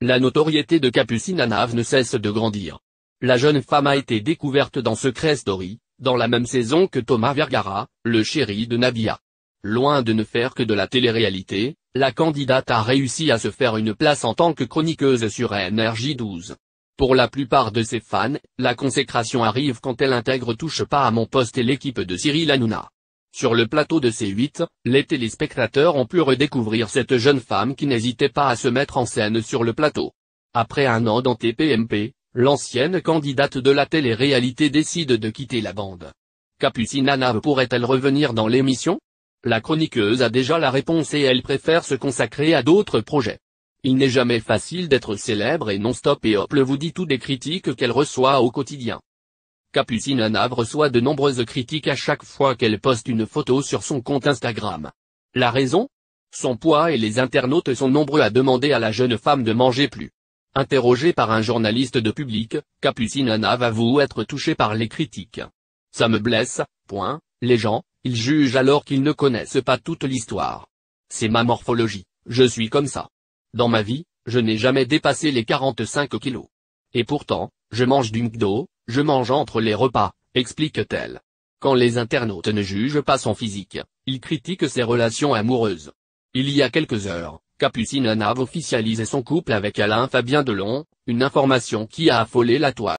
La notoriété de Capucine Anave ne cesse de grandir. La jeune femme a été découverte dans Secret Story, dans la même saison que Thomas Vergara, le chéri de Navia. Loin de ne faire que de la télé-réalité, la candidate a réussi à se faire une place en tant que chroniqueuse sur NRJ12. Pour la plupart de ses fans, la consécration arrive quand elle intègre Touche pas à mon poste et l'équipe de Cyril Hanouna. Sur le plateau de C8, les téléspectateurs ont pu redécouvrir cette jeune femme qui n'hésitait pas à se mettre en scène sur le plateau. Après un an dans TPMP, l'ancienne candidate de la télé-réalité décide de quitter la bande. Capucine Nav pourrait-elle revenir dans l'émission La chroniqueuse a déjà la réponse et elle préfère se consacrer à d'autres projets. Il n'est jamais facile d'être célèbre et non-stop et Hop vous dit tout des critiques qu'elle reçoit au quotidien. Capucine Anav reçoit de nombreuses critiques à chaque fois qu'elle poste une photo sur son compte Instagram. La raison Son poids et les internautes sont nombreux à demander à la jeune femme de manger plus. Interrogée par un journaliste de public, Capucine Anav avoue être touchée par les critiques. Ça me blesse, point, les gens, ils jugent alors qu'ils ne connaissent pas toute l'histoire. C'est ma morphologie, je suis comme ça. Dans ma vie, je n'ai jamais dépassé les 45 kilos. Et pourtant, je mange du McDo, je mange entre les repas, explique-t-elle. Quand les internautes ne jugent pas son physique, ils critiquent ses relations amoureuses. Il y a quelques heures, Capucine Anav officialisait son couple avec Alain Fabien Delon, une information qui a affolé la toile.